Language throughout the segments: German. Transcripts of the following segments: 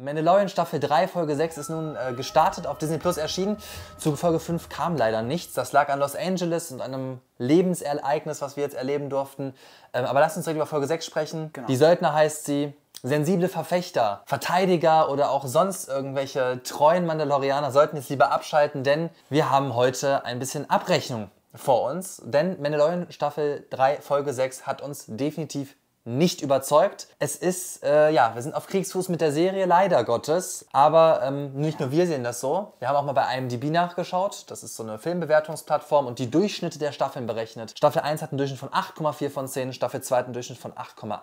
Mandalorian Staffel 3, Folge 6 ist nun äh, gestartet, auf Disney Plus erschienen. Zu Folge 5 kam leider nichts. Das lag an Los Angeles und einem Lebensereignis, was wir jetzt erleben durften. Ähm, aber lasst uns direkt über Folge 6 sprechen. Genau. Die Söldner heißt sie. Sensible Verfechter, Verteidiger oder auch sonst irgendwelche treuen Mandalorianer sollten jetzt lieber abschalten, denn wir haben heute ein bisschen Abrechnung vor uns. Denn Mandalorian Staffel 3, Folge 6 hat uns definitiv nicht überzeugt. Es ist, äh, ja, wir sind auf Kriegsfuß mit der Serie, leider Gottes. Aber ähm, nicht nur wir sehen das so. Wir haben auch mal bei IMDb nachgeschaut. Das ist so eine Filmbewertungsplattform und die Durchschnitte der Staffeln berechnet. Staffel 1 hat einen Durchschnitt von 8,4 von 10, Staffel 2 einen Durchschnitt von 8,8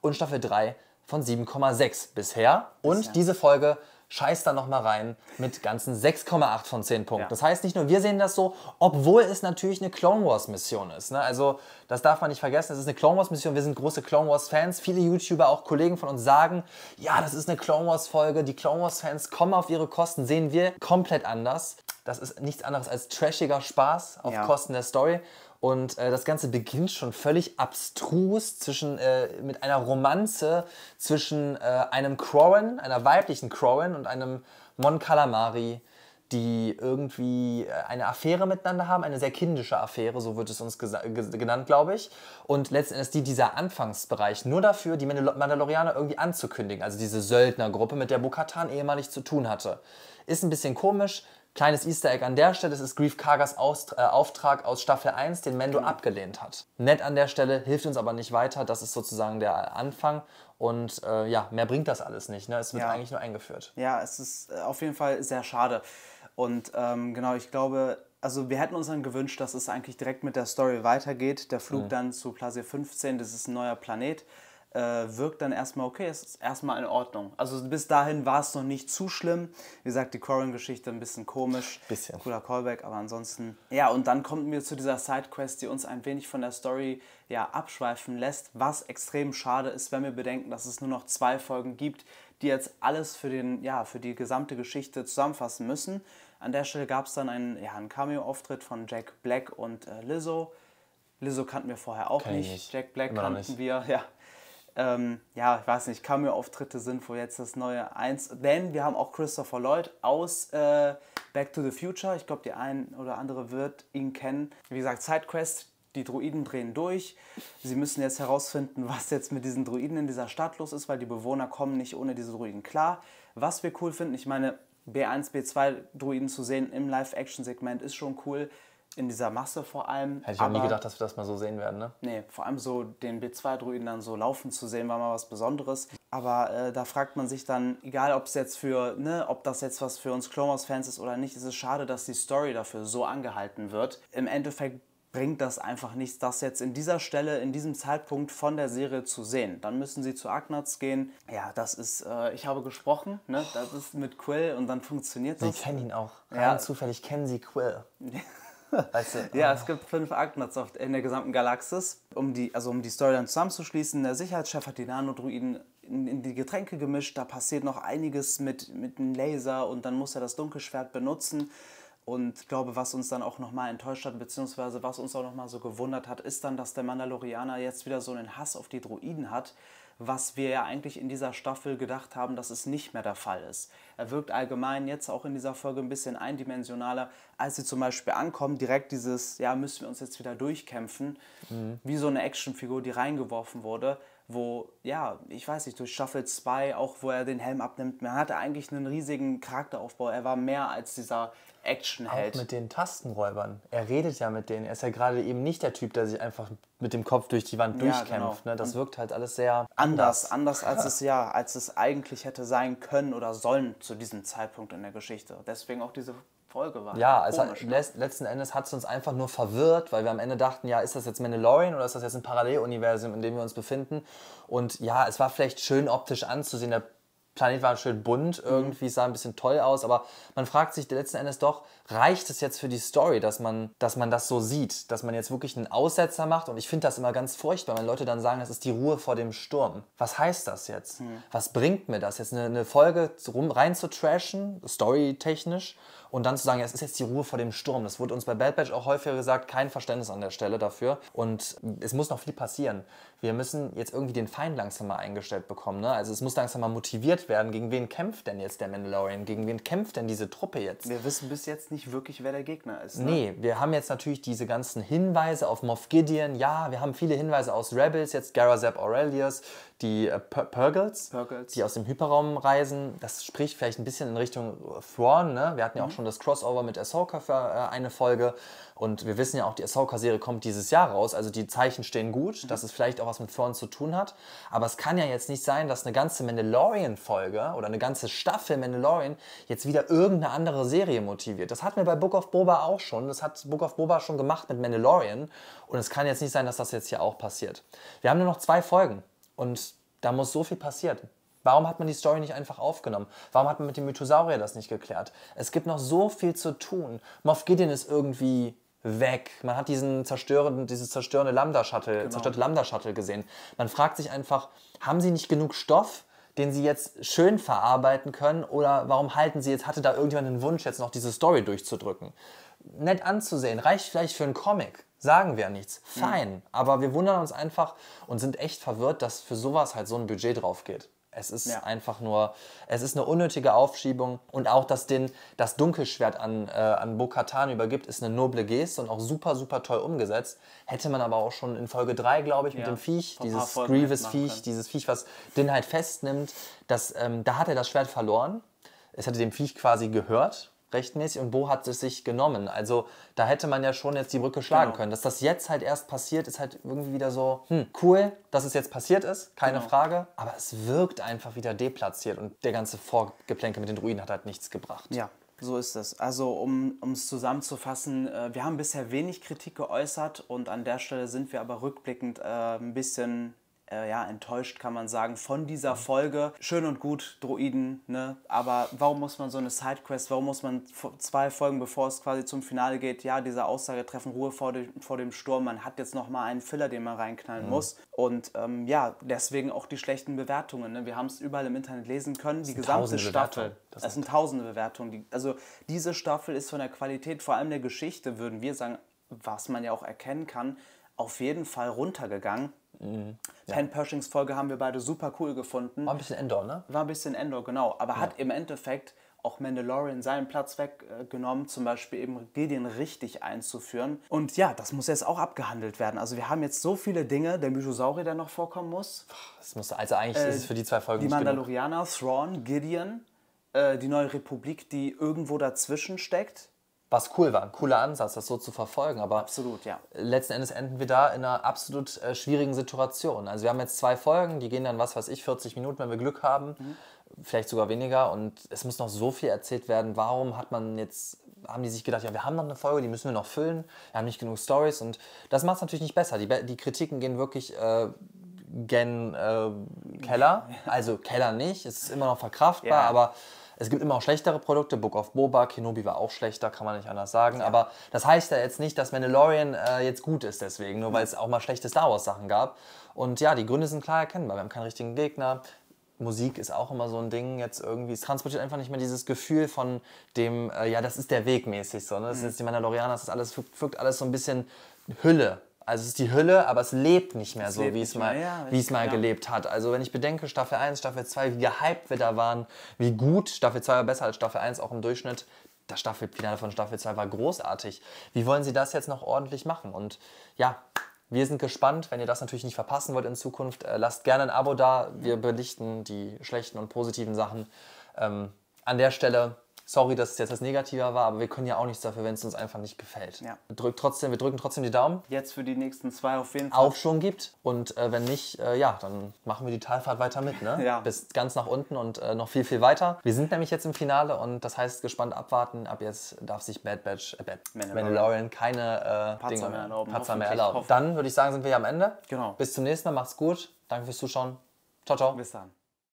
und Staffel 3 von 7,6 bisher. Und bisher. diese Folge scheiß da nochmal rein mit ganzen 6,8 von 10 Punkten. Ja. Das heißt, nicht nur wir sehen das so, obwohl es natürlich eine Clone Wars Mission ist. Ne? Also, das darf man nicht vergessen, es ist eine Clone Wars Mission. Wir sind große Clone Wars Fans. Viele YouTuber, auch Kollegen von uns sagen, ja, das ist eine Clone Wars Folge. Die Clone Wars Fans kommen auf ihre Kosten, sehen wir komplett anders. Das ist nichts anderes als trashiger Spaß auf ja. Kosten der Story. Und äh, das Ganze beginnt schon völlig abstrus zwischen, äh, mit einer Romanze zwischen äh, einem Crowan, einer weiblichen Crowan und einem Mon Calamari, die irgendwie äh, eine Affäre miteinander haben, eine sehr kindische Affäre, so wird es uns genannt, glaube ich. Und letztendlich die, dieser Anfangsbereich nur dafür, die Mandal Mandalorianer irgendwie anzukündigen, also diese Söldnergruppe, mit der Bukatan ehemalig zu tun hatte. Ist ein bisschen komisch, Kleines Easter Egg an der Stelle, das ist Grief Kargas aus, äh, Auftrag aus Staffel 1, den Mendo mhm. abgelehnt hat. Nett an der Stelle, hilft uns aber nicht weiter, das ist sozusagen der Anfang. Und äh, ja, mehr bringt das alles nicht, ne? es wird ja. eigentlich nur eingeführt. Ja, es ist äh, auf jeden Fall sehr schade. Und ähm, genau, ich glaube, also wir hätten uns dann gewünscht, dass es eigentlich direkt mit der Story weitergeht. Der Flug mhm. dann zu Plasie 15, das ist ein neuer Planet äh, wirkt dann erstmal okay, es ist erstmal in Ordnung. Also bis dahin war es noch nicht zu schlimm. Wie gesagt, die Corin-Geschichte ein bisschen komisch, bisschen. cooler Callback, aber ansonsten. Ja, und dann kommen wir zu dieser Sidequest, die uns ein wenig von der Story ja, abschweifen lässt, was extrem schade ist, wenn wir bedenken, dass es nur noch zwei Folgen gibt, die jetzt alles für, den, ja, für die gesamte Geschichte zusammenfassen müssen. An der Stelle gab es dann einen, ja, einen Cameo-Auftritt von Jack Black und äh, Lizzo. Lizzo kannten wir vorher auch nicht. nicht. Jack Black Immer kannten nicht. wir, ja ähm, ja, ich weiß nicht, Cameo-Auftritte sind, wohl jetzt das neue Eins. Denn wir haben auch Christopher Lloyd aus äh, Back to the Future. Ich glaube, die ein oder andere wird ihn kennen. Wie gesagt, Sidequest, die Druiden drehen durch. Sie müssen jetzt herausfinden, was jetzt mit diesen Druiden in dieser Stadt los ist, weil die Bewohner kommen nicht ohne diese Druiden klar. Was wir cool finden, ich meine, B1, B2 Druiden zu sehen im Live-Action-Segment ist schon cool. In dieser Masse vor allem. Hätte ich auch nie gedacht, dass wir das mal so sehen werden, ne? Nee, vor allem so den B2-Druiden dann so laufen zu sehen, war mal was Besonderes. Aber äh, da fragt man sich dann, egal ob es jetzt für, ne, ob das jetzt was für uns Clone Wars-Fans ist oder nicht, ist es schade, dass die Story dafür so angehalten wird. Im Endeffekt bringt das einfach nichts, das jetzt in dieser Stelle, in diesem Zeitpunkt von der Serie zu sehen. Dann müssen sie zu Agnatz gehen. Ja, das ist, äh, ich habe gesprochen, ne? das ist mit Quill und dann funktioniert sie das. Sie kennen ihn auch. Ja. zufällig kennen sie Quill. Weißt du? ja, ah. es gibt fünf Arknots in der gesamten Galaxis. Um die, also um die Storyline zusammenzuschließen, der Sicherheitschef hat die Nanodruiden in, in die Getränke gemischt. Da passiert noch einiges mit, mit einem Laser und dann muss er das Dunkelschwert benutzen. Und ich glaube, was uns dann auch nochmal enttäuscht hat, beziehungsweise was uns auch nochmal so gewundert hat, ist dann, dass der Mandalorianer jetzt wieder so einen Hass auf die Druiden hat was wir ja eigentlich in dieser Staffel gedacht haben, dass es nicht mehr der Fall ist. Er wirkt allgemein jetzt auch in dieser Folge ein bisschen eindimensionaler, als sie zum Beispiel ankommen, direkt dieses, ja, müssen wir uns jetzt wieder durchkämpfen, mhm. wie so eine Actionfigur, die reingeworfen wurde wo, ja, ich weiß nicht, durch Staffel 2, auch wo er den Helm abnimmt, man hatte eigentlich einen riesigen Charakteraufbau. Er war mehr als dieser Actionheld. Auch mit den Tastenräubern. Er redet ja mit denen. Er ist ja gerade eben nicht der Typ, der sich einfach mit dem Kopf durch die Wand ja, durchkämpft. Genau. Ne? Das wirkt halt alles sehr anders. Anders, anders als es ja, als es eigentlich hätte sein können oder sollen zu diesem Zeitpunkt in der Geschichte. Deswegen auch diese Folge war. Ja, also letzten Endes hat es uns einfach nur verwirrt, weil wir am Ende dachten, ja, ist das jetzt Mandalorian oder ist das jetzt ein Paralleluniversum, in dem wir uns befinden? Und ja, es war vielleicht schön optisch anzusehen, der Planet war schön bunt, mhm. irgendwie sah ein bisschen toll aus, aber man fragt sich letzten Endes doch, reicht es jetzt für die Story, dass man, dass man das so sieht, dass man jetzt wirklich einen Aussetzer macht? Und ich finde das immer ganz furchtbar, wenn Leute dann sagen, das ist die Ruhe vor dem Sturm. Was heißt das jetzt? Mhm. Was bringt mir das jetzt, eine, eine Folge rum, rein zu trashen, storytechnisch, und dann zu sagen, es ist jetzt die Ruhe vor dem Sturm. Das wurde uns bei Bad Batch auch häufiger gesagt, kein Verständnis an der Stelle dafür. Und es muss noch viel passieren. Wir müssen jetzt irgendwie den Feind langsam mal eingestellt bekommen. Ne? Also es muss langsam mal motiviert werden. Gegen wen kämpft denn jetzt der Mandalorian? Gegen wen kämpft denn diese Truppe jetzt? Wir wissen bis jetzt nicht wirklich, wer der Gegner ist. Ne? Nee, wir haben jetzt natürlich diese ganzen Hinweise auf Moff Gideon. Ja, wir haben viele Hinweise aus Rebels, jetzt Zapp Aurelius, die äh, Purgles, Purgles, die aus dem Hyperraum reisen. Das spricht vielleicht ein bisschen in Richtung Thrawn. Ne? Wir hatten ja auch mhm. schon das Crossover mit Ahsoka für äh, eine Folge. Und wir wissen ja auch, die Ahsoka-Serie kommt dieses Jahr raus. Also die Zeichen stehen gut, mhm. dass es vielleicht auch was mit Thrawn zu tun hat. Aber es kann ja jetzt nicht sein, dass eine ganze Mandalorian-Folge Folge oder eine ganze Staffel Mandalorian jetzt wieder irgendeine andere Serie motiviert. Das hatten wir bei Book of Boba auch schon. Das hat Book of Boba schon gemacht mit Mandalorian. Und es kann jetzt nicht sein, dass das jetzt hier auch passiert. Wir haben nur noch zwei Folgen und da muss so viel passieren. Warum hat man die Story nicht einfach aufgenommen? Warum hat man mit dem Mythosaurier das nicht geklärt? Es gibt noch so viel zu tun. Moff Gideon ist irgendwie weg. Man hat diesen zerstörenden, dieses zerstörende Lambda-Shuttle, genau. zerstörte Lambda-Shuttle gesehen. Man fragt sich einfach, haben sie nicht genug Stoff? den Sie jetzt schön verarbeiten können? Oder warum halten Sie jetzt, hatte da irgendjemand den Wunsch, jetzt noch diese Story durchzudrücken? Nett anzusehen, reicht vielleicht für einen Comic, sagen wir ja nichts, hm. fein. Mhm. Aber wir wundern uns einfach und sind echt verwirrt, dass für sowas halt so ein Budget drauf geht. Es ist ja. einfach nur, es ist eine unnötige Aufschiebung und auch, dass den das Dunkelschwert an, äh, an Bokatan übergibt, ist eine noble Geste und auch super, super toll umgesetzt. Hätte man aber auch schon in Folge 3, glaube ich, mit dem Viech, dieses Grievous-Viech, dieses Viech, was Din halt festnimmt, das, ähm, da hat er das Schwert verloren. Es hätte dem Viech quasi gehört, rechtmäßig und wo hat es sich genommen. Also da hätte man ja schon jetzt die Brücke schlagen genau. können. Dass das jetzt halt erst passiert, ist halt irgendwie wieder so, hm, cool, dass es jetzt passiert ist, keine genau. Frage. Aber es wirkt einfach wieder deplatziert und der ganze Vorgeplänke mit den Ruinen hat halt nichts gebracht. Ja. So ist es. Also um es zusammenzufassen, äh, wir haben bisher wenig Kritik geäußert und an der Stelle sind wir aber rückblickend äh, ein bisschen äh, ja, enttäuscht, kann man sagen, von dieser mhm. Folge. Schön und gut, Droiden, ne? aber warum muss man so eine Sidequest, warum muss man zwei Folgen, bevor es quasi zum Finale geht, ja, diese Aussage treffen, Ruhe vor dem, vor dem Sturm, man hat jetzt nochmal einen Filler, den man reinknallen mhm. muss. Und ähm, ja, deswegen auch die schlechten Bewertungen. Ne? Wir haben es überall im Internet lesen können, die gesamte Staffel. Das, das sind tausende Bewertungen. Die, also diese Staffel ist von der Qualität, vor allem der Geschichte, würden wir sagen, was man ja auch erkennen kann, auf jeden Fall runtergegangen. Mhm. Ja. Ken Pershings Folge haben wir beide super cool gefunden. War ein bisschen Endor, ne? War ein bisschen Endor, genau. Aber ja. hat im Endeffekt auch Mandalorian seinen Platz weggenommen, äh, zum Beispiel eben Gideon richtig einzuführen. Und ja, das muss jetzt auch abgehandelt werden. Also wir haben jetzt so viele Dinge, der Mythosauri, der noch vorkommen muss. Das muss also eigentlich äh, ist es für die zwei Folgen. Die Mandalorianer, Thrawn, Gideon, äh, die neue Republik, die irgendwo dazwischen steckt was cool war, ein cooler Ansatz, das so zu verfolgen. Aber absolut, ja. letzten Endes enden wir da in einer absolut äh, schwierigen Situation. Also wir haben jetzt zwei Folgen, die gehen dann, was weiß ich, 40 Minuten, wenn wir Glück haben, mhm. vielleicht sogar weniger. Und es muss noch so viel erzählt werden. Warum hat man jetzt, haben die sich gedacht, ja, wir haben noch eine Folge, die müssen wir noch füllen, wir haben nicht genug Stories. Und das macht es natürlich nicht besser. Die, die Kritiken gehen wirklich äh, gen äh, Keller. Also Keller nicht, es ist immer noch verkraftbar, ja. aber es gibt immer auch schlechtere Produkte. Book of Boba, Kenobi war auch schlechter, kann man nicht anders sagen. Ja. Aber das heißt ja jetzt nicht, dass Mandalorian äh, jetzt gut ist deswegen, nur weil es auch mal schlechte Star Wars Sachen gab. Und ja, die Gründe sind klar erkennbar. Wir haben keinen richtigen Gegner. Musik ist auch immer so ein Ding jetzt irgendwie. Es transportiert einfach nicht mehr dieses Gefühl von dem, äh, ja, das ist der Weg mäßig so. Ne? Das mhm. ist die Mandalorianer, das ist alles, fügt, fügt alles so ein bisschen Hülle also es ist die Hülle, aber es lebt nicht mehr es so, wie es mal, ja, es mal ja. gelebt hat. Also wenn ich bedenke, Staffel 1, Staffel 2, wie gehypt wir da waren, wie gut, Staffel 2 war besser als Staffel 1, auch im Durchschnitt, das Staffelfinale von Staffel 2 war großartig. Wie wollen sie das jetzt noch ordentlich machen? Und ja, wir sind gespannt. Wenn ihr das natürlich nicht verpassen wollt in Zukunft, äh, lasst gerne ein Abo da. Wir belichten die schlechten und positiven Sachen. Ähm, an der Stelle sorry, dass es jetzt das Negative war, aber wir können ja auch nichts dafür, wenn es uns einfach nicht gefällt. Ja. Drück trotzdem, wir drücken trotzdem die Daumen. Jetzt für die nächsten zwei auf jeden Fall. Auch schon gibt. Und äh, wenn nicht, äh, ja, dann machen wir die Talfahrt weiter mit, ne? ja. Bis ganz nach unten und äh, noch viel, viel weiter. Wir sind nämlich jetzt im Finale und das heißt gespannt abwarten. Ab jetzt darf sich Bad Batch, äh, Bad Mandalorian. keine äh, Patzer mehr erlauben. Patzer mehr erlauben. Dann würde ich sagen, sind wir hier am Ende. Genau. Bis zum nächsten Mal. Macht's gut. Danke fürs Zuschauen. Ciao, ciao. Bis dann.